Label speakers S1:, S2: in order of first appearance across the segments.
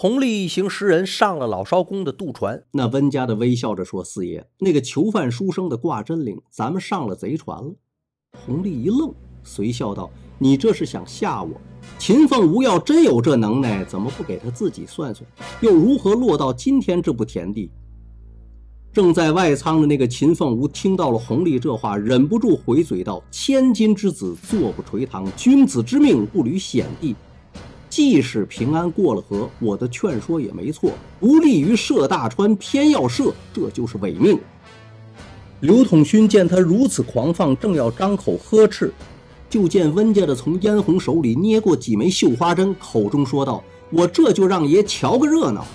S1: 弘利一行十人上了老艄公的渡船。那温家的微笑着说：“四爷，那个囚犯书生的挂真灵，咱们上了贼船了。”弘利一愣，随笑道：“你这是想吓我？秦凤梧要真有这能耐，怎么不给他自己算算？又如何落到今天这步田地？”正在外仓的那个秦凤梧听到了弘利这话，忍不住回嘴道：“千金之子坐不垂堂，君子之命不履险地。”即使平安过了河，我的劝说也没错。不利于射大川，偏要射，这就是违命。刘统勋见他如此狂放，正要张口呵斥，就见温家的从嫣红手里捏过几枚绣花针，口中说道：“我这就让爷瞧个热闹。”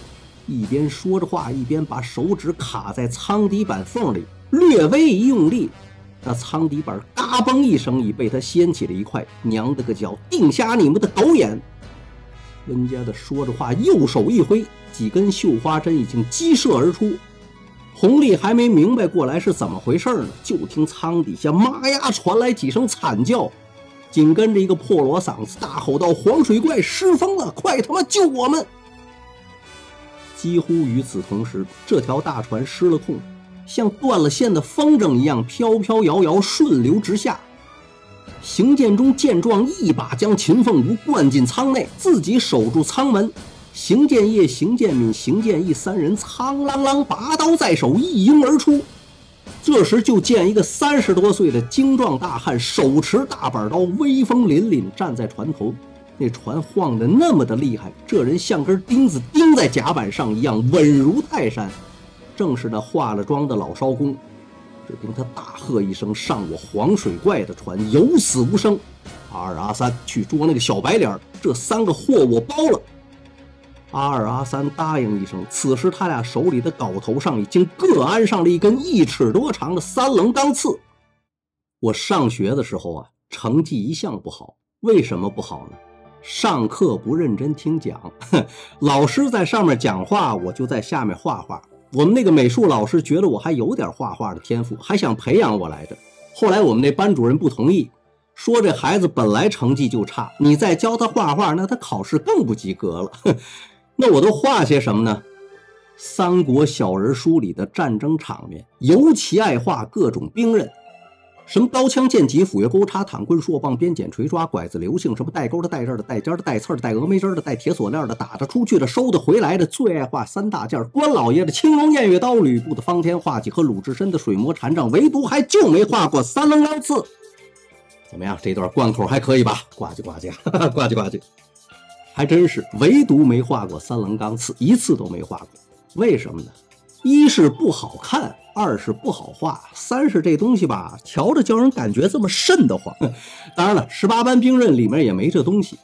S1: 一边说着话，一边把手指卡在舱底板缝里，略微一用力，那舱底板嘎嘣一声已被他掀起了一块。娘的个脚，定瞎你们的狗眼！温家的说着话，右手一挥，几根绣花针已经激射而出。弘历还没明白过来是怎么回事呢，就听舱底下“妈呀”传来几声惨叫，紧跟着一个破锣嗓子大吼道：“黄水怪失风了，快他妈救我们！”几乎与此同时，这条大船失了控，像断了线的风筝一样飘飘摇摇，顺流直下。邢建中见状，一把将秦凤茹灌进舱内，自己守住舱门。邢建业、邢建敏、邢建义三人仓啷啷拔刀在手，一拥而出。这时就见一个三十多岁的精壮大汉，手持大板刀，威风凛凛站在船头。那船晃得那么的厉害，这人像根钉子钉在甲板上一样稳如泰山，正是那化了妆的老艄公。只听他大喝一声：“上我黄水怪的船，有死无生！”阿二、阿三去捉那个小白脸，这三个货我包了。阿二、阿三答应一声。此时他俩手里的镐头上已经各安上了一根一尺多长的三棱钢刺。我上学的时候啊，成绩一向不好，为什么不好呢？上课不认真听讲，老师在上面讲话，我就在下面画画。我们那个美术老师觉得我还有点画画的天赋，还想培养我来着。后来我们那班主任不同意，说这孩子本来成绩就差，你再教他画画，那他考试更不及格了。那我都画些什么呢？三国小人书里的战争场面，尤其爱画各种兵刃。什么刀枪剑戟斧钺钩叉镋棍槊棒鞭锏锤抓拐子流星什么带钩的带刃的带尖的带刺的带峨眉针的带铁锁链的打得出去的收的回来的最爱画三大件关老爷的青龙偃月刀吕布的方天画戟和鲁智深的水磨禅杖唯独还就没画过三棱钢刺，怎么样这段贯口还可以吧？呱唧呱唧，呱唧呱唧，还真是唯独没画过三棱钢刺一次都没画过，为什么呢？一是不好看。二是不好画，三是这东西吧，瞧着叫人感觉这么瘆得慌。当然了，十八般兵刃里面也没这东西。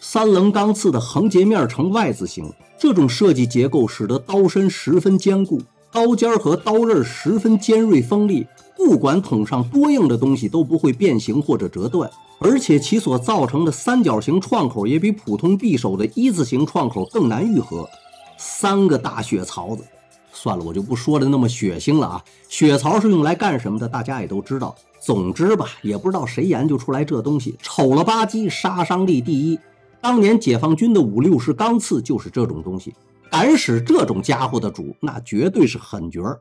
S1: 三棱钢刺的横截面呈 Y 字形，这种设计结构使得刀身十分坚固，刀尖和刀刃十分尖锐锋利，不管捅上多硬的东西都不会变形或者折断，而且其所造成的三角形创口也比普通匕首的一字形创口更难愈合。三个大血槽子。算了，我就不说的那么血腥了啊！血槽是用来干什么的，大家也都知道。总之吧，也不知道谁研究出来这东西，丑了吧唧，杀伤力第一。当年解放军的五六十钢刺就是这种东西，敢使这种家伙的主，那绝对是狠角儿。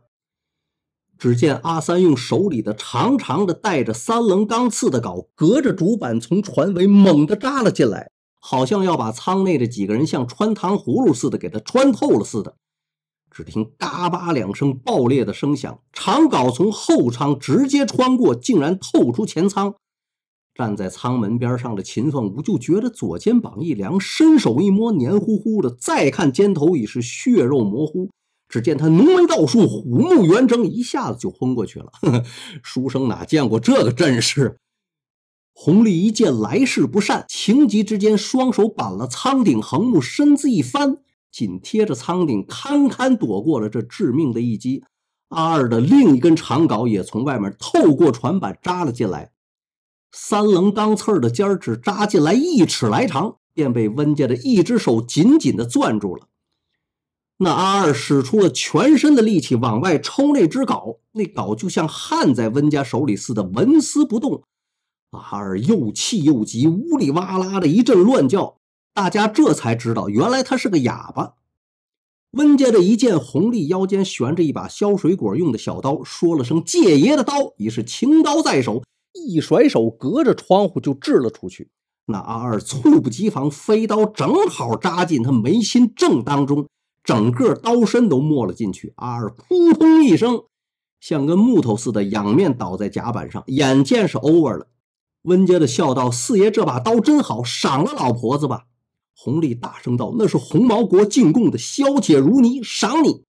S1: 只见阿三用手里的长长的带着三棱钢刺的镐，隔着主板从船尾猛地扎了进来，好像要把舱内的几个人像穿糖葫芦似的给他穿透了似的。只听“嘎巴”两声爆裂的声响，长镐从后舱直接穿过，竟然透出前舱。站在舱门边上的秦凤梧就觉得左肩膀一凉，伸手一摸，黏糊糊的。再看肩头已是血肉模糊。只见他浓眉倒竖，虎目圆睁，一下子就昏过去了。书生哪见过这个阵势？红立一见来势不善，情急之间，双手板了舱顶横木，身子一翻。紧贴着舱顶，堪堪躲过了这致命的一击。阿二的另一根长镐也从外面透过船板扎了进来，三棱钢刺的尖只扎进来一尺来长，便被温家的一只手紧紧的攥住了。那阿二使出了全身的力气往外抽那只镐，那镐就像焊在温家手里似的纹丝不动。阿二又气又急，呜里哇啦的一阵乱叫。大家这才知道，原来他是个哑巴。温家的一件红丽腰间悬着一把削水果用的小刀，说了声“借爷的刀”，已是青刀在手，一甩手，隔着窗户就掷了出去。那阿二猝不及防，飞刀正好扎进他眉心正当中，整个刀身都没了进去。阿二扑通一声，像根木头似的仰面倒在甲板上，眼见是 over 了。温家的笑道：“四爷这把刀真好，赏了老婆子吧。”红历大声道：“那是红毛国进贡的，削铁如泥，赏你。”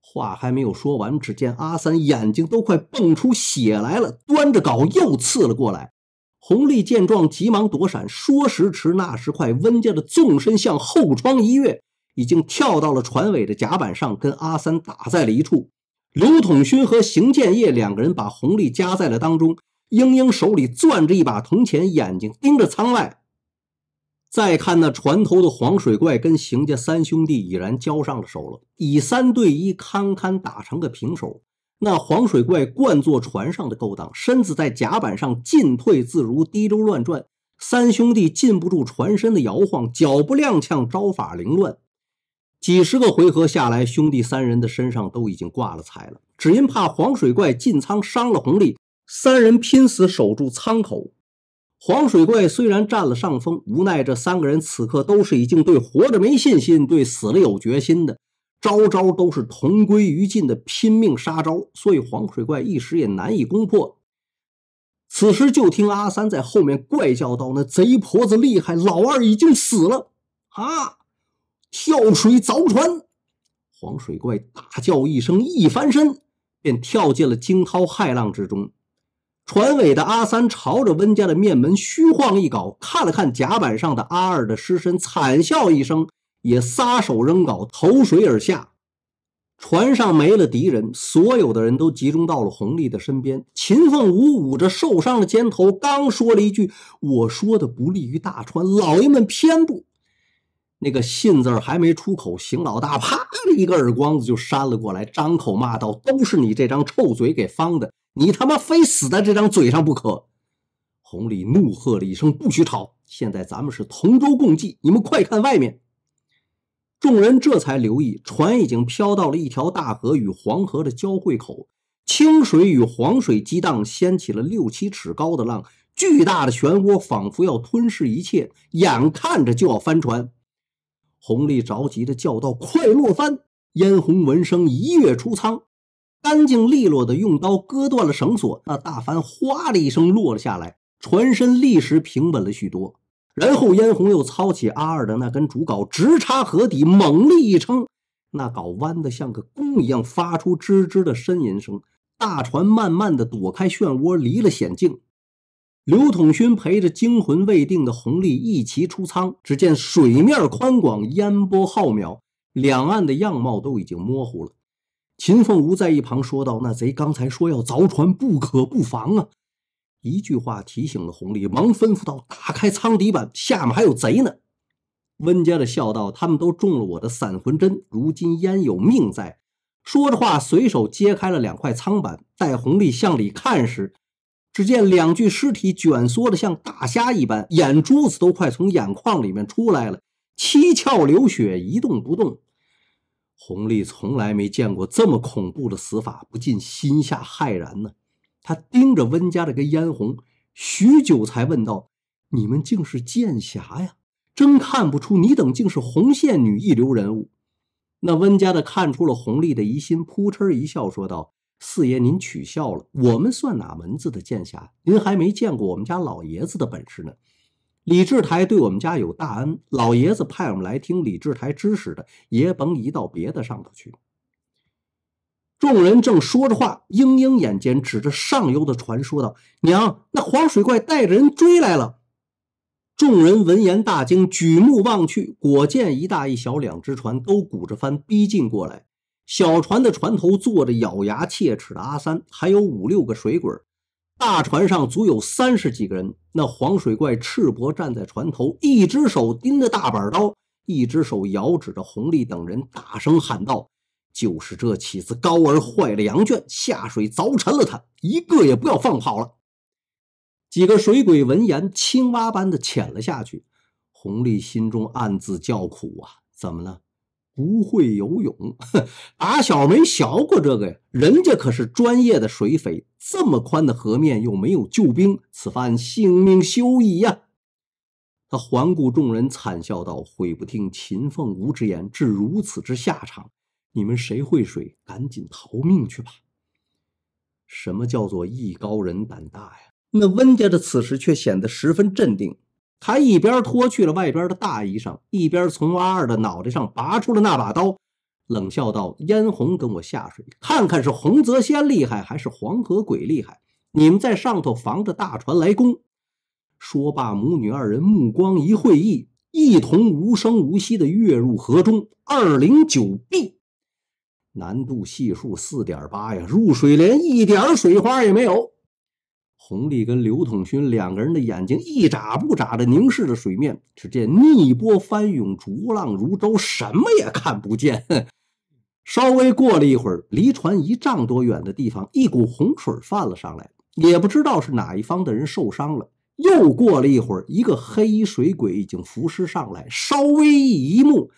S1: 话还没有说完，只见阿三眼睛都快蹦出血来了，端着镐又刺了过来。红历见状，急忙躲闪。说时迟，那时快，温家的纵身向后窗一跃，已经跳到了船尾的甲板上，跟阿三打在了一处。刘统勋和邢建业两个人把红历夹在了当中。英英手里攥着一把铜钱，眼睛盯着舱外。再看那船头的黄水怪，跟邢家三兄弟已然交上了手了，以三对一，堪堪打成个平手。那黄水怪惯坐船上的勾当，身子在甲板上进退自如，滴溜乱转。三兄弟禁不住船身的摇晃，脚步踉跄，招法凌乱。几十个回合下来，兄弟三人的身上都已经挂了彩了，只因怕黄水怪进舱伤了红利，三人拼死守住舱口。黄水怪虽然占了上风，无奈这三个人此刻都是已经对活着没信心，对死了有决心的，招招都是同归于尽的拼命杀招，所以黄水怪一时也难以攻破。此时就听阿三在后面怪叫道：“那贼婆子厉害，老二已经死了！”啊，跳水凿船，黄水怪大叫一声，一翻身便跳进了惊涛骇浪之中。船尾的阿三朝着温家的面门虚晃一镐，看了看甲板上的阿二的尸身，惨笑一声，也撒手扔镐，投水而下。船上没了敌人，所有的人都集中到了洪立的身边。秦凤舞捂着受伤的肩头，刚说了一句：“我说的不利于大川老爷们，偏不。”那个“信”字还没出口，邢老大啪的一个耳光子就扇了过来，张口骂道：“都是你这张臭嘴给方的！”你他妈非死在这张嘴上不可！红历怒喝了一声：“不许吵！现在咱们是同舟共济，你们快看外面！”众人这才留意，船已经飘到了一条大河与黄河的交汇口，清水与黄水激荡，掀起了六七尺高的浪，巨大的漩涡仿佛要吞噬一切，眼看着就要翻船。红历着急的叫道：“快落帆！”燕红闻声一跃出舱。干净利落的用刀割断了绳索，那大帆哗的一声落了下来，船身立时平稳了许多。然后燕红又操起阿二的那根竹篙，直插河底，猛力一撑，那篙弯得像个弓一样，发出吱吱的呻吟声。大船慢慢的躲开漩涡，离了险境。刘统勋陪着惊魂未定的弘历一齐出舱，只见水面宽广，烟波浩渺，两岸的样貌都已经模糊了。秦凤梧在一旁说道：“那贼刚才说要凿船，不可不防啊！”一句话提醒了红丽，忙吩咐道：“打开舱底板，下面还有贼呢。”温家的笑道：“他们都中了我的散魂针，如今焉有命在？”说着话，随手揭开了两块舱板。待红丽向里看时，只见两具尸体卷缩的像大虾一般，眼珠子都快从眼眶里面出来了，七窍流血，一动不动。弘历从来没见过这么恐怖的死法，不禁心下骇然呢。他盯着温家的跟嫣红许久，才问道：“你们竟是剑侠呀？真看不出你等竟是红线女一流人物。”那温家的看出了弘历的疑心，扑哧一笑，说道：“四爷您取笑了，我们算哪门子的剑侠？您还没见过我们家老爷子的本事呢。”李志台对我们家有大恩，老爷子派我们来听李志台知识的，也甭移到别的上头去。众人正说着话，莺莺眼尖，指着上游的船说道：“娘，那黄水怪带着人追来了！”众人闻言大惊，举目望去，果见一大一小两只船都鼓着帆逼近过来。小船的船头坐着咬牙切齿的阿三，还有五六个水鬼大船上足有三十几个人，那黄水怪赤膊站在船头，一只手拎着大板刀，一只手遥指着红利等人大声喊道：“就是这起子高儿坏了羊圈，下水凿沉了他，一个也不要放跑了。”几个水鬼闻言，青蛙般的潜了下去。红利心中暗自叫苦啊，怎么了？不会游泳，阿小没学过这个呀。人家可是专业的水匪，这么宽的河面又没有救兵，此番性命休矣呀！他环顾众人，惨笑道：“悔不听秦凤梧之言，至如此之下场。你们谁会水，赶紧逃命去吧。什么叫做艺高人胆大呀？”那温家的此时却显得十分镇定。他一边脱去了外边的大衣裳，一边从阿二的脑袋上拔出了那把刀，冷笑道：“嫣红，跟我下水，看看是洪泽仙厉害还是黄河鬼厉害。你们在上头防着大船来攻。”说罢，母女二人目光一会议，一同无声无息的跃入河中。二零九 B，难度系数四点八呀，入水连一点水花也没有。洪立跟刘统勋两个人的眼睛一眨不眨地凝视着水面，只见逆波翻涌，逐浪如舟，什么也看不见。稍微过了一会儿，离船一丈多远的地方，一股洪水泛了上来，也不知道是哪一方的人受伤了。又过了一会儿，一个黑水鬼已经浮尸上来，稍微一目，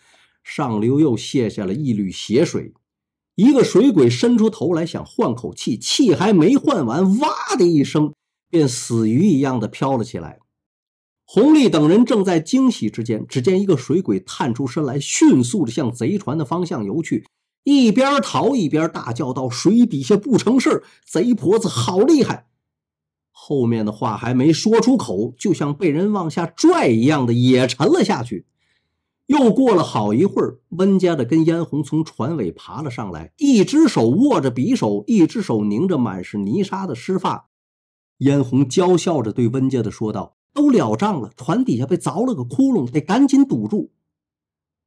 S1: 上流又卸下了一缕血水。一个水鬼伸出头来想换口气，气还没换完，哇的一声。便死鱼一样的飘了起来。洪丽等人正在惊喜之间，只见一个水鬼探出身来，迅速的向贼船的方向游去，一边逃一边大叫道：“水底下不成事贼婆子好厉害！”后面的话还没说出口，就像被人往下拽一样的也沉了下去。又过了好一会儿，温家的跟烟红从船尾爬了上来，一只手握着匕首，一只手拧着满是泥沙的湿发。燕红娇笑着对温家的说道：“都了账了，船底下被凿了个窟窿，得赶紧堵住。”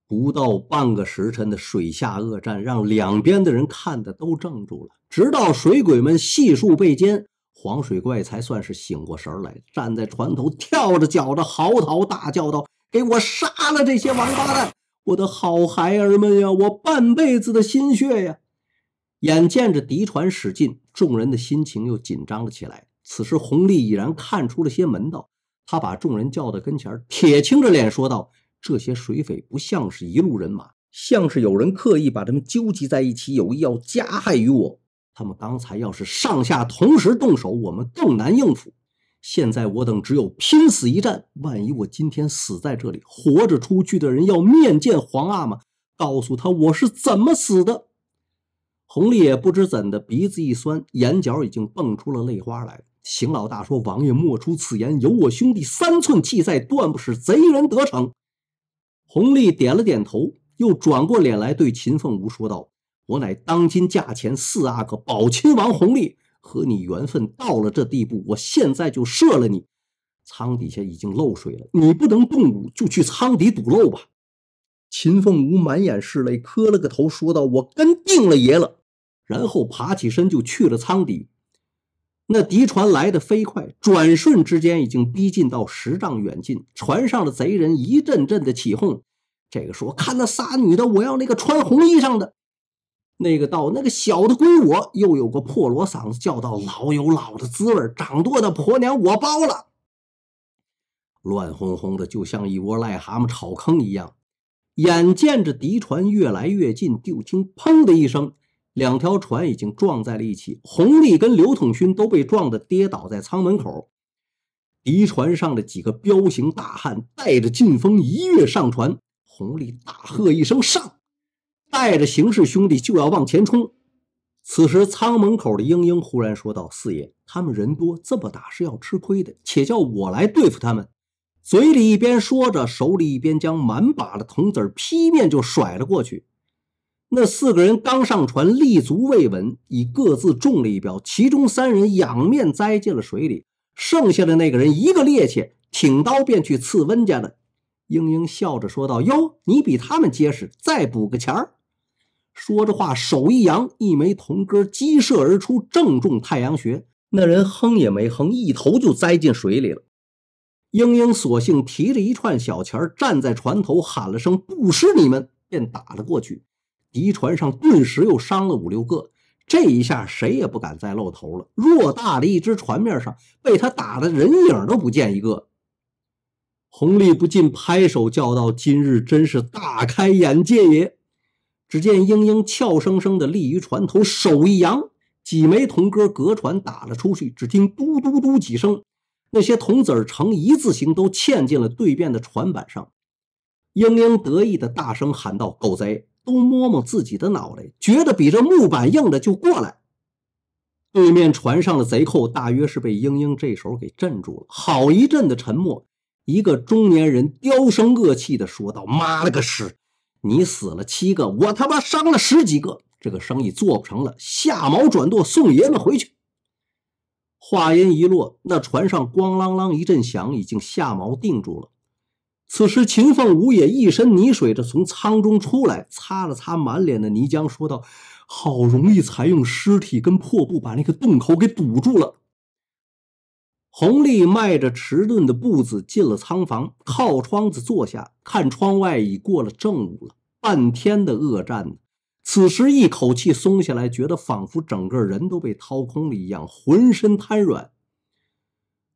S1: 不到半个时辰的水下恶战，让两边的人看的都怔住了。直到水鬼们细数被歼，黄水怪才算是醒过神来，站在船头，跳着脚的嚎啕大叫道：“给我杀了这些王八蛋！我的好孩儿们呀，我半辈子的心血呀！”眼见着敌船驶近，众人的心情又紧张了起来。此时，洪历已然看出了些门道。他把众人叫到跟前，铁青着脸说道：“这些水匪不像是一路人马，像是有人刻意把他们纠集在一起，有意要加害于我。他们刚才要是上下同时动手，我们更难应付。现在我等只有拼死一战。万一我今天死在这里，活着出去的人要面见皇阿玛，告诉他我是怎么死的。”弘丽也不知怎的，鼻子一酸，眼角已经蹦出了泪花来。邢老大说：“王爷莫出此言，有我兄弟三寸气在，断不使贼人得逞。”洪历点了点头，又转过脸来对秦凤梧说道：“我乃当今驾前四阿哥保亲王洪历。和你缘分到了这地步，我现在就射了你。”仓底下已经漏水了，你不能动武，就去仓底堵漏吧。秦凤梧满眼是泪，磕了个头，说道：“我跟定了爷了。”然后爬起身就去了仓底。那敌船来的飞快，转瞬之间已经逼近到十丈远近。船上的贼人一阵阵的起哄。这个说：“看那仨女的，我要那个穿红衣裳的。那个道那个小的归我。又有个破锣嗓子叫道：“老有老的滋味，掌舵的婆娘我包了。”乱哄哄的，就像一窝癞蛤蟆炒坑一样。眼见着敌船越来越近，就听“砰”的一声。两条船已经撞在了一起，洪历跟刘统勋都被撞得跌倒在舱门口。敌船上的几个彪形大汉带着劲风一跃上船，洪历大喝一声：“上！”带着邢氏兄弟就要往前冲。此时舱门口的英英忽然说道：“四爷，他们人多，这么打是要吃亏的，且叫我来对付他们。”嘴里一边说着，手里一边将满把的铜子儿劈面就甩了过去。那四个人刚上船，立足未稳，已各自中了一镖。其中三人仰面栽进了水里，剩下的那个人一个趔趄，挺刀便去刺温家的。英英笑着说道：“哟，你比他们结实，再补个钱儿。”说着话，手一扬，一枚铜疙击射而出，正中太阳穴。那人哼也没哼，一头就栽进水里了。英英索性提着一串小钱站在船头，喊了声“不是你们”，便打了过去。敌船上顿时又伤了五六个，这一下谁也不敢再露头了。偌大的一只船面上，被他打的人影都不见一个。洪立不禁拍手叫道：“今日真是大开眼界也！”只见英英俏生生的立于船头，手一扬，几枚铜戈隔船打了出去。只听“嘟嘟嘟”几声，那些铜子儿呈一字形都嵌进了对面的船板上。英英得意的大声喊道：“狗贼！”都摸摸自己的脑袋，觉得比这木板硬的就过来。对面船上的贼寇大约是被英英这手给镇住了，好一阵的沉默。一个中年人刁声恶气的说道：“妈了个屎！你死了七个，我他妈伤了十几个，这个生意做不成了，下锚转舵送爷们回去。”话音一落，那船上咣啷啷一阵响，已经下锚定住了。此时，秦凤五也一身泥水的从舱中出来，擦了擦满脸的泥浆，说道：“好容易才用尸体跟破布把那个洞口给堵住了。”红丽迈着迟钝的步子进了仓房，靠窗子坐下，看窗外已过了正午了。半天的恶战，此时一口气松下来，觉得仿佛整个人都被掏空了一样，浑身瘫软。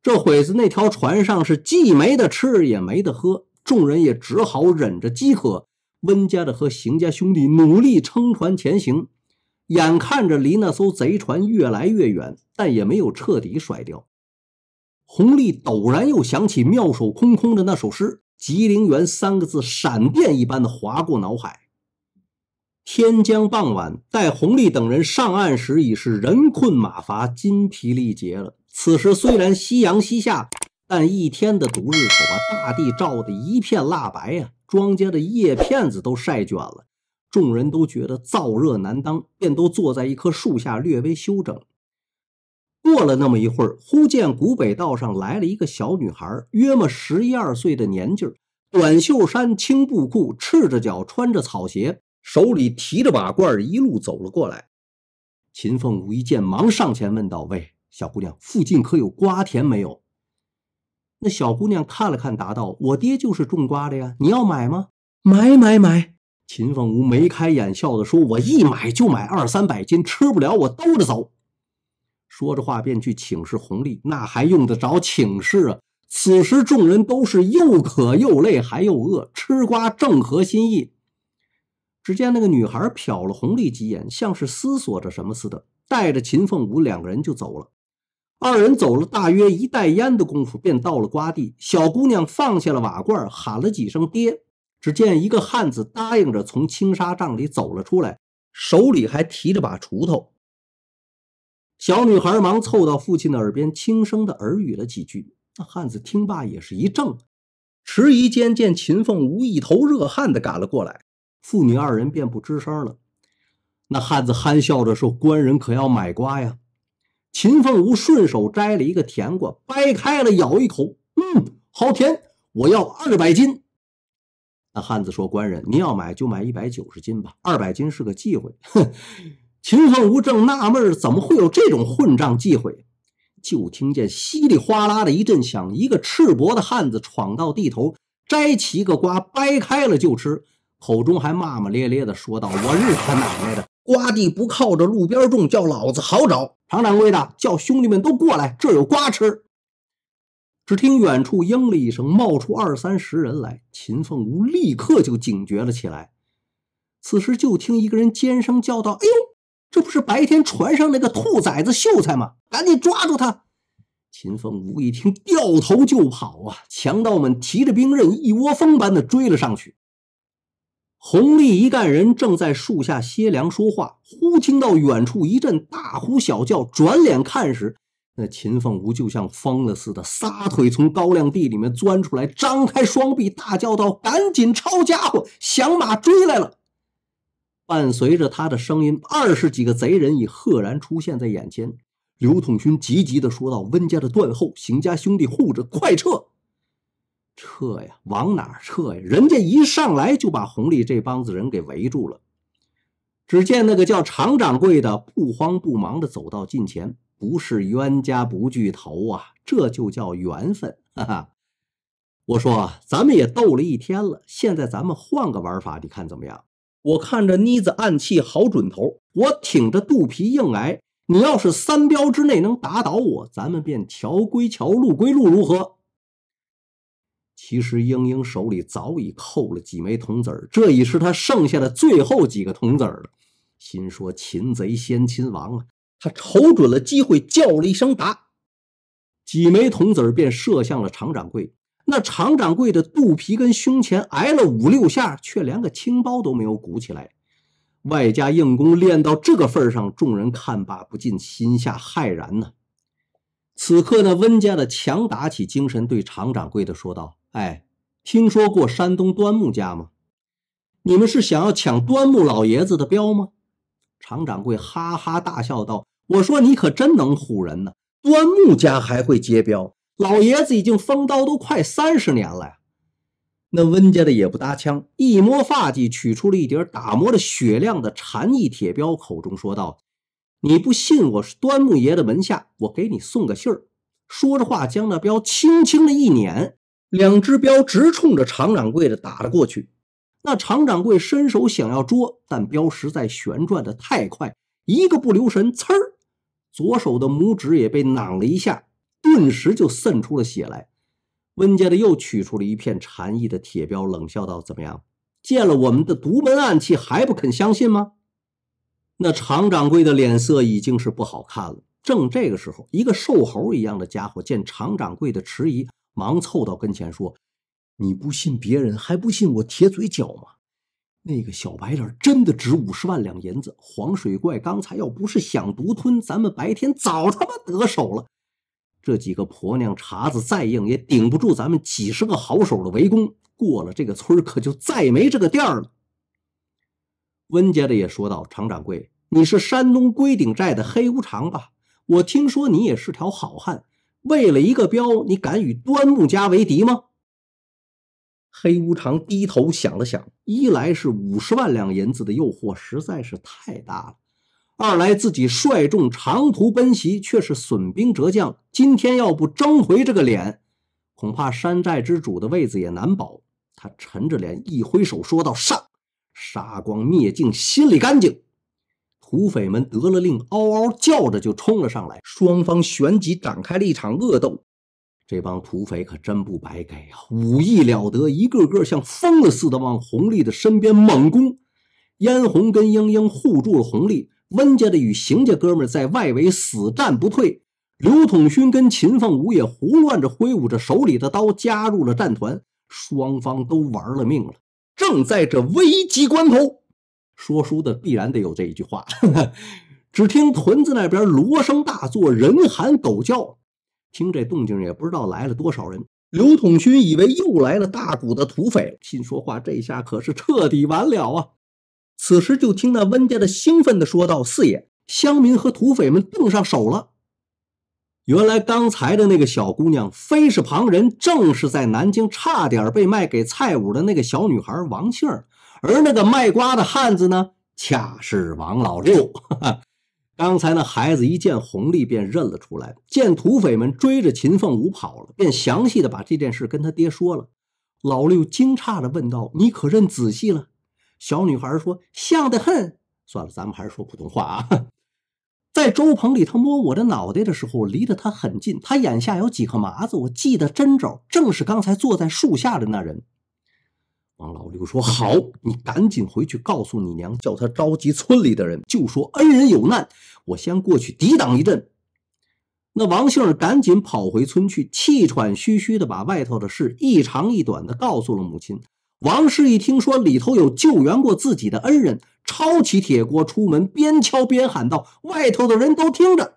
S1: 这会子那条船上是既没得吃也没得喝，众人也只好忍着饥渴。温家的和邢家兄弟努力撑船前行，眼看着离那艘贼船越来越远，但也没有彻底甩掉。洪历陡然又想起妙手空空的那首诗，“吉林园”三个字闪电一般的划过脑海。天将傍晚，待洪历等人上岸时，已是人困马乏、筋疲力竭了。此时虽然夕阳西下，但一天的毒日头把大地照得一片蜡白呀，庄稼的叶片子都晒卷了。众人都觉得燥热难当，便都坐在一棵树下略微休整。过了那么一会儿，忽见古北道上来了一个小女孩，约么十一二岁的年纪，短袖衫、青布裤，赤着脚，穿着草鞋，手里提着瓦罐，一路走了过来。秦凤舞一见，忙上前问道：“喂。”小姑娘，附近可有瓜田没有？那小姑娘看了看，答道：“我爹就是种瓜的呀。你要买吗？买买买！”秦凤梧眉开眼笑的说：“我一买就买二三百斤，吃不了我兜着走。”说着话便去请示红丽。那还用得着请示啊？此时众人都是又渴又累还又饿，吃瓜正合心意。只见那个女孩瞟了红丽几眼，像是思索着什么似的，带着秦凤梧两个人就走了。二人走了大约一袋烟的功夫，便到了瓜地。小姑娘放下了瓦罐，喊了几声“爹”。只见一个汉子答应着，从青纱帐里走了出来，手里还提着把锄头。小女孩忙凑到父亲的耳边，轻声的耳语了几句。那汉子听罢也是一怔，迟疑间见秦凤无一头热汗的赶了过来，父女二人便不吱声了。那汉子憨笑着说：“官人可要买瓜呀？”秦凤梧顺手摘了一个甜瓜，掰开了咬一口，嗯，好甜！我要二百斤。那汉子说：“官人，您要买就买一百九十斤吧，二百斤是个忌讳。”秦凤梧正纳闷儿，怎么会有这种混账忌讳？就听见稀里哗啦的一阵响，一个赤膊的汉子闯到地头，摘起一个瓜，掰开了就吃，口中还骂骂咧咧的说道：“我日他奶奶的！”瓜地不靠着路边种，叫老子好找。常掌柜的叫兄弟们都过来，这有瓜吃。只听远处应了一声，冒出二三十人来。秦凤梧立刻就警觉了起来。此时就听一个人尖声叫道：“哎呦，这不是白天船上那个兔崽子秀才吗？赶紧抓住他！”秦凤梧一听，掉头就跑啊！强盗们提着兵刃，一窝蜂般的追了上去。弘历一干人正在树下歇凉说话，忽听到远处一阵大呼小叫。转脸看时，那秦凤梧就像疯了似的，撒腿从高粱地里面钻出来，张开双臂大叫道：“赶紧抄家伙，响马追来了！”伴随着他的声音，二十几个贼人已赫然出现在眼前。刘统勋急急地说道：“温家的断后，邢家兄弟护着，快撤！”撤呀，往哪撤呀？人家一上来就把红利这帮子人给围住了。只见那个叫常掌柜的不慌不忙地走到近前，不是冤家不聚头啊，这就叫缘分。哈哈，我说咱们也斗了一天了，现在咱们换个玩法，你看怎么样？我看着妮子暗器好准头，我挺着肚皮硬挨。你要是三镖之内能打倒我，咱们便桥归桥，路归路，如何？其实英英手里早已扣了几枚铜子儿，这已是他剩下的最后几个铜子儿了。心说：“擒贼先擒王啊！”他瞅准了机会，叫了一声“打”，几枚铜子儿便射向了常掌柜。那常掌柜的肚皮跟胸前挨了五六下，却连个青包都没有鼓起来。外加硬功练到这个份上，众人看罢不禁心下骇然呢。此刻呢，温家的强打起精神，对常掌柜的说道。哎，听说过山东端木家吗？你们是想要抢端木老爷子的镖吗？常掌柜哈哈大笑道：“我说你可真能唬人呢！端木家还会接镖？老爷子已经封刀都快三十年了呀！”那温家的也不搭腔，一摸发髻，取出了一叠打磨的雪亮的禅意铁镖，口中说道：“你不信我是端木爷的门下，我给你送个信儿。”说着话，将那镖轻轻的一捻。两只镖直冲着常掌柜的打了过去，那常掌柜伸手想要捉，但镖实在旋转的太快，一个不留神，呲儿，左手的拇指也被攮了一下，顿时就渗出了血来。温家的又取出了一片禅意的铁镖，冷笑道：“怎么样，见了我们的独门暗器还不肯相信吗？”那常掌柜的脸色已经是不好看了。正这个时候，一个瘦猴一样的家伙见常掌柜的迟疑。忙凑到跟前说：“你不信别人，还不信我铁嘴脚吗？那个小白脸真的值五十万两银子。黄水怪刚才要不是想独吞，咱们白天早他妈得手了。这几个婆娘茬子再硬，也顶不住咱们几十个好手的围攻。过了这个村，可就再没这个店了。”温家的也说道：“常掌柜，你是山东龟顶寨的黑无常吧？我听说你也是条好汉。”为了一个镖，你敢与端木家为敌吗？黑无常低头想了想，一来是五十万两银子的诱惑实在是太大了，二来自己率众长途奔袭却是损兵折将，今天要不争回这个脸，恐怕山寨之主的位子也难保。他沉着脸一挥手说道：“上，杀光灭尽，心里干净。”土匪们得了令，嗷嗷叫着就冲了上来，双方旋即展开了一场恶斗。这帮土匪可真不白给啊，武艺了得，一个个像疯了似的往红利的身边猛攻。燕红跟英英护住了红利，温家的与邢家哥们在外围死战不退。刘统勋跟秦凤梧也胡乱着挥舞着手里的刀加入了战团，双方都玩了命了。正在这危急关头。说书的必然得有这一句话。只听屯子那边锣声大作，人喊狗叫，听这动静也不知道来了多少人。刘统勋以为又来了大股的土匪，心说话：这下可是彻底完了啊！此时就听那温家的兴奋的说道：“四爷，乡民和土匪们动上手了。原来刚才的那个小姑娘非是旁人，正是在南京差点被卖给蔡五的那个小女孩王杏儿。”而那个卖瓜的汉子呢，恰是王老六。刚才那孩子一见红丽便认了出来，见土匪们追着秦凤舞跑了，便详细的把这件事跟他爹说了。老六惊诧的问道：“你可认仔细了？”小女孩说：“像的很。”算了，咱们还是说普通话啊。在周棚里，他摸我的脑袋的时候，离得他很近。他眼下有几颗麻子，我记得真着，正是刚才坐在树下的那人。王老六说：“好，你赶紧回去告诉你娘，叫她召集村里的人，就说恩人有难，我先过去抵挡一阵。”那王杏儿赶紧跑回村去，气喘吁吁的把外头的事一长一短的告诉了母亲。王氏一听说里头有救援过自己的恩人，抄起铁锅出门，边敲边喊道：“外头的人都听着，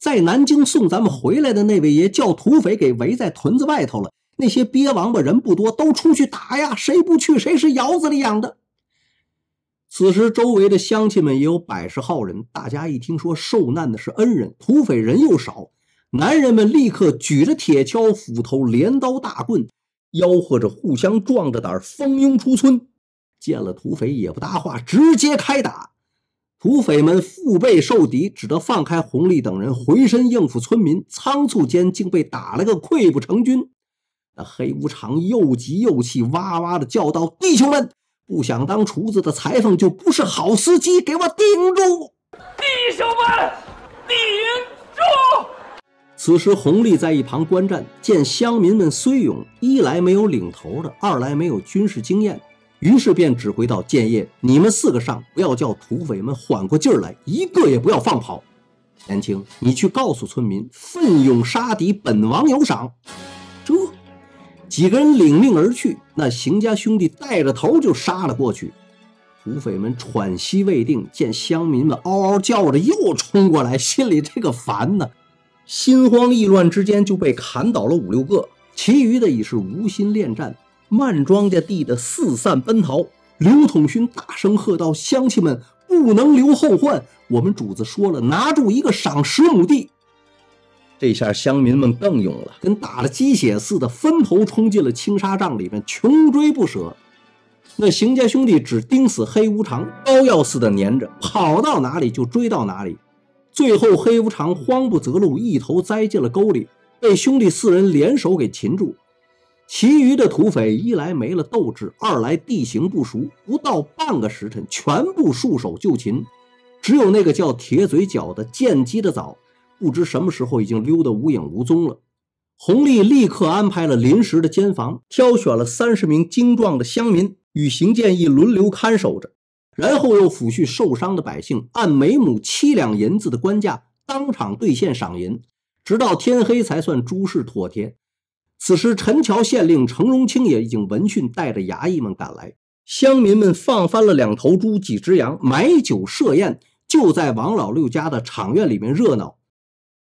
S1: 在南京送咱们回来的那位爷，叫土匪给围在屯子外头了。”那些鳖王八人不多，都出去打呀！谁不去，谁是窑子里养的。此时，周围的乡亲们也有百十号人，大家一听说受难的是恩人，土匪人又少，男人们立刻举着铁锹、斧头、镰刀、大棍，吆喝着互相壮着胆儿，蜂拥出村。见了土匪也不搭话，直接开打。土匪们腹背受敌，只得放开红利等人回身应付村民，仓促间竟被打了个溃不成军。那黑无常又急又气，哇哇的叫道：“弟兄们，不想当厨子的裁缝就不是好司机，给我顶住！”弟兄们，顶住！此时，弘历在一旁观战，见乡民们虽勇，一来没有领头的，二来没有军事经验，于是便指挥到建业：“你们四个上，不要叫土匪们缓过劲儿来，一个也不要放跑。”田青，你去告诉村民：“奋勇杀敌，本王有赏。”几个人领命而去，那邢家兄弟带着头就杀了过去。土匪们喘息未定，见乡民们嗷嗷叫着又冲过来，心里这个烦呐，心慌意乱之间就被砍倒了五六个，其余的已是无心恋战，漫庄稼地的四散奔逃。刘统勋大声喝道：“乡亲们，不能留后患！我们主子说了，拿住一个赏十亩地。”这下乡民们更勇了，跟打了鸡血似的，分头冲进了青纱帐里面，穷追不舍。那邢家兄弟只盯死黑无常，膏药似的粘着，跑到哪里就追到哪里。最后黑无常慌不择路，一头栽进了沟里，被兄弟四人联手给擒住。其余的土匪一来没了斗志，二来地形不熟，不到半个时辰，全部束手就擒。只有那个叫铁嘴角的见机的早。不知什么时候已经溜得无影无踪了。洪历立刻安排了临时的监房，挑选了三十名精壮的乡民与邢建义轮流看守着，然后又抚恤受伤的百姓，按每亩七两银子的官价当场兑现赏银，直到天黑才算诸事妥帖。此时，陈桥县令程荣清也已经闻讯，带着衙役们赶来。乡民们放翻了两头猪、几只羊，买酒设宴，就在王老六家的场院里面热闹。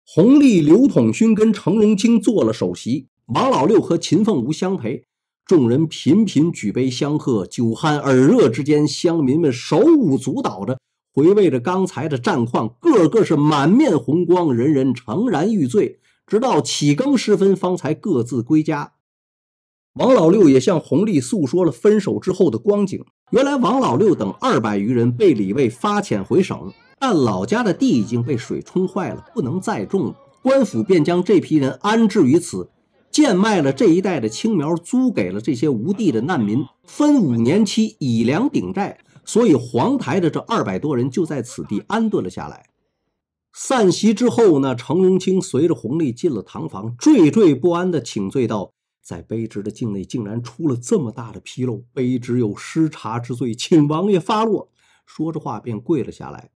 S1: 弘历、刘统勋跟程龙清做了首席，王老六和秦凤梧相陪，众人频频举杯相贺，酒酣耳热之间，乡民们手舞足蹈的回味着刚才的战况，个个是满面红光，人人诚然欲醉，直到起更时分方才各自归家。王老六也向弘历诉说了分手之后的光景，原来王老六等二百余人被李卫发遣回省。但老家的地已经被水冲坏了，不能再种了。官府便将这批人安置于此，贱卖了这一带的青苗，租给了这些无地的难民，分五年期以粮顶债。所以黄台的这二百多人就在此地安顿了下来。散席之后，呢，程荣清随着洪历进了堂房，惴惴不安地请罪道：“在卑职的境内竟然出了这么大的纰漏，卑职有失察之罪，请王爷发落。”说着话便跪了下来。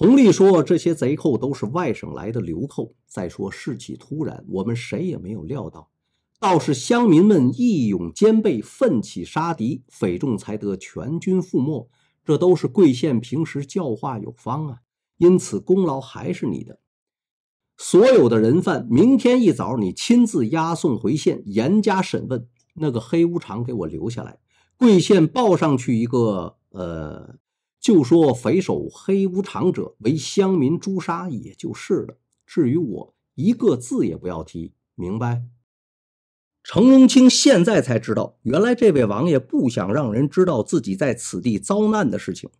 S1: 弘利说：“这些贼寇都是外省来的流寇。再说事起突然，我们谁也没有料到，倒是乡民们义勇兼备，奋起杀敌，匪众才得全军覆没。这都是贵县平时教化有方啊，因此功劳还是你的。所有的人犯，明天一早你亲自押送回县，严加审问。那个黑无常给我留下来，贵县报上去一个……呃。”就说匪首黑无常者为乡民诛杀，也就是了。至于我，一个字也不要提，明白？程荣清现在才知道，原来这位王爷不想让人知道自己在此地遭难的事情。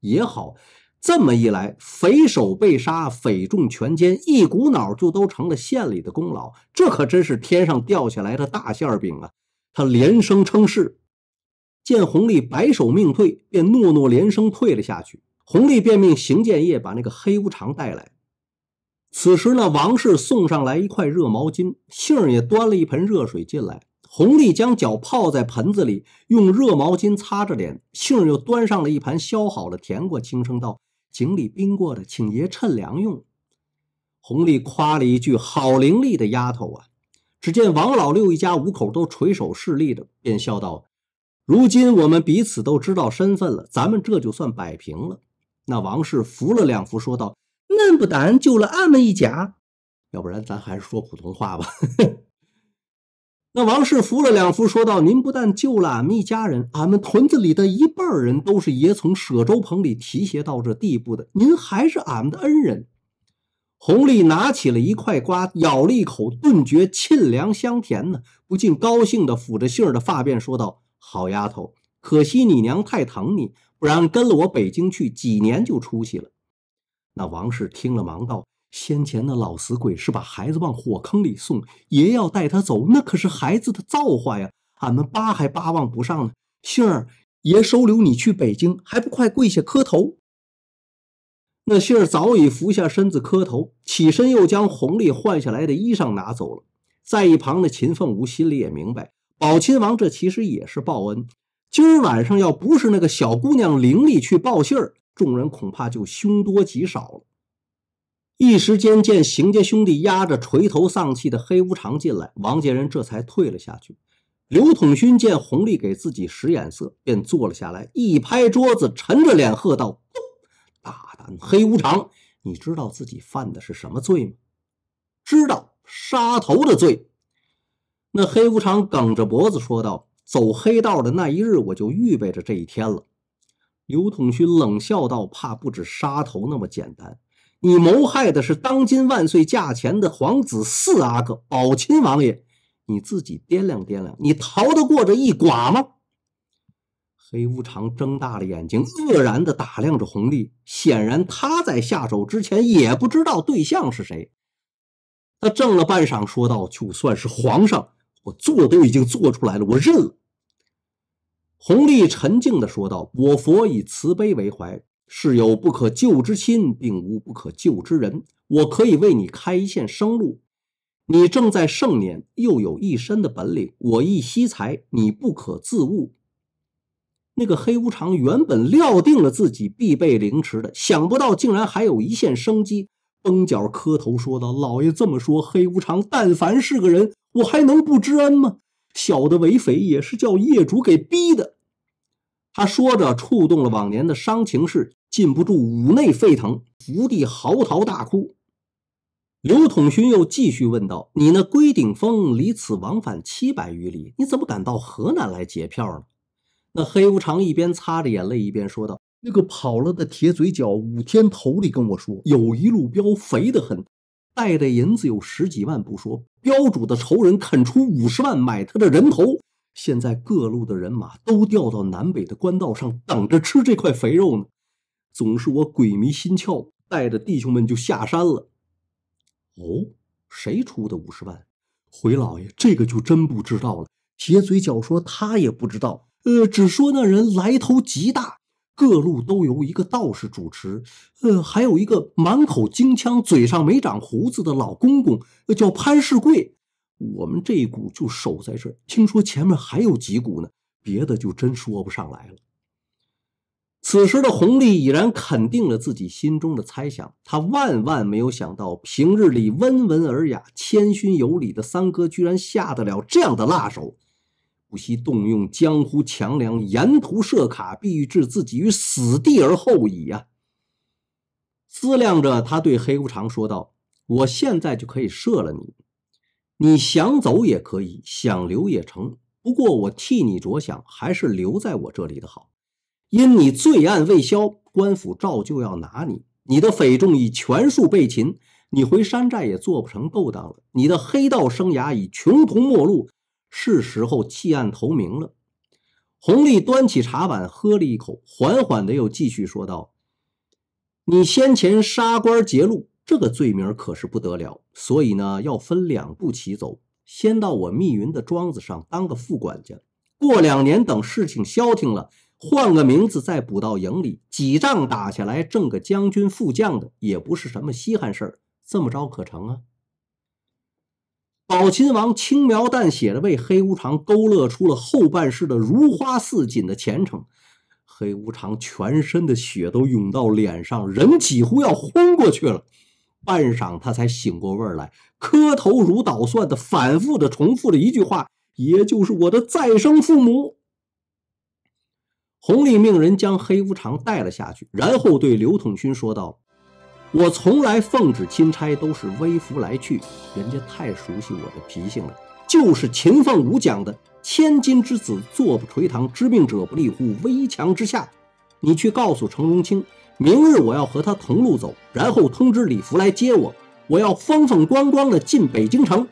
S1: 也好，这么一来，匪首被杀，匪众全歼，一股脑就都成了县里的功劳。这可真是天上掉下来的大馅饼啊！他连声称是。见红丽摆手命退，便诺诺连声退了下去。红丽便命邢建业把那个黑无常带来。此时呢，王氏送上来一块热毛巾，杏儿也端了一盆热水进来。红丽将脚泡在盆子里，用热毛巾擦着脸。杏儿又端上了一盘削好的甜瓜，轻声道：“井里冰过的，请爷趁凉用。”红丽夸了一句：“好伶俐的丫头啊！”只见王老六一家五口都垂手侍立着，便笑道。如今我们彼此都知道身份了，咱们这就算摆平了。那王氏扶了两扶，说道：“恁不但救了俺们一家，要不然咱还是说普通话吧。”那王氏扶了两扶，说道：“您不但救了俺们一家人，俺们屯子里的一半人都是爷从舍粥棚里提携到这地步的，您还是俺们的恩人。”红丽拿起了一块瓜，咬了一口，顿觉沁凉香甜呢，不禁高兴地抚着杏儿的发辫，说道。好丫头，可惜你娘太疼你，不然跟了我北京去几年就出息了。那王氏听了，忙道：“先前那老死鬼是把孩子往火坑里送，爷要带他走，那可是孩子的造化呀！俺们巴还巴望不上呢。”杏儿，爷收留你去北京，还不快跪下磕头？那杏儿早已伏下身子磕头，起身又将红历换下来的衣裳拿走了。在一旁的秦凤梧心里也明白。宝亲王，这其实也是报恩。今儿晚上要不是那个小姑娘灵力去报信儿，众人恐怕就凶多吉少了。一时间，见邢家兄弟压着垂头丧气的黑无常进来，王家人这才退了下去。刘统勋见红利给自己使眼色，便坐了下来，一拍桌子，沉着脸喝道：“大胆黑无常，你知道自己犯的是什么罪吗？知道，杀头的罪。”那黑无常梗着脖子说道：“走黑道的那一日，我就预备着这一天了。”刘统勋冷笑道：“怕不止杀头那么简单，你谋害的是当今万岁驾前的皇子四阿哥宝亲王爷，你自己掂量掂量，你逃得过这一剐吗？”黑无常睁大了眼睛，愕然地打量着红历，显然他在下手之前也不知道对象是谁。他怔了半晌，说道：“就算是皇上。”我做都已经做出来了，我认了。”弘历沉静的说道，“我佛以慈悲为怀，是有不可救之亲，并无不可救之人。我可以为你开一线生路。你正在盛年，又有一身的本领，我亦惜才，你不可自误。”那个黑无常原本料定了自己必被凌迟的，想不到竟然还有一线生机。绷脚磕头说道：“老爷这么说，黑无常但凡是个人，我还能不知恩吗？小的为匪也是叫业主给逼的。”他说着，触动了往年的伤情事，禁不住五内沸腾，伏地嚎啕大哭。刘统勋又继续问道：“你那龟顶峰离此往返七百余里，你怎么敢到河南来劫票呢？”那黑无常一边擦着眼泪，一边说道。那个跑了的铁嘴角五天头里跟我说，有一路镖肥得很，带的银子有十几万不说，镖主的仇人肯出五十万买他的人头。现在各路的人马都调到南北的官道上，等着吃这块肥肉呢。总是我鬼迷心窍，带着弟兄们就下山了。哦，谁出的五十万？回老爷，这个就真不知道了。铁嘴角说他也不知道，呃，只说那人来头极大。各路都由一个道士主持，呃，还有一个满口京腔、嘴上没长胡子的老公公，叫潘世贵。我们这一股就守在这儿，听说前面还有几股呢，别的就真说不上来了。此时的弘历已然肯定了自己心中的猜想，他万万没有想到，平日里温文尔雅、谦逊有礼的三哥，居然下得了这样的辣手。不惜动用江湖强梁，沿途设卡，必欲置自己于死地而后已呀！思量着，他对黑无常说道：“我现在就可以射了你，你想走也可以，想留也成。不过我替你着想，还是留在我这里的好。因你罪案未消，官府照旧要拿你；你的匪众已全数被擒，你回山寨也做不成勾当了。你的黑道生涯已穷途末路。”是时候弃暗投明了。弘利端起茶碗喝了一口，缓缓的又继续说道：“你先前杀官劫路，这个罪名可是不得了。所以呢，要分两步棋走，先到我密云的庄子上当个副管家。过两年，等事情消停了，换个名字再补到营里。几仗打下来，挣个将军副将的，也不是什么稀罕事儿。这么着可成啊？”宝亲王轻描淡写的为黑无常勾勒出了后半世的如花似锦的前程，黑无常全身的血都涌到脸上，人几乎要昏过去了。半晌，他才醒过味儿来，磕头如捣蒜的反复的重复了一句话，也就是我的再生父母。弘历命人将黑无常带了下去，然后对刘统勋说道。我从来奉旨钦差都是微服来去，人家太熟悉我的脾性了。就是秦凤武讲的“千金之子坐不垂堂，知命者不立乎危墙之下”。你去告诉程荣清，明日我要和他同路走，然后通知李福来接我。我要风风光光的进北京城。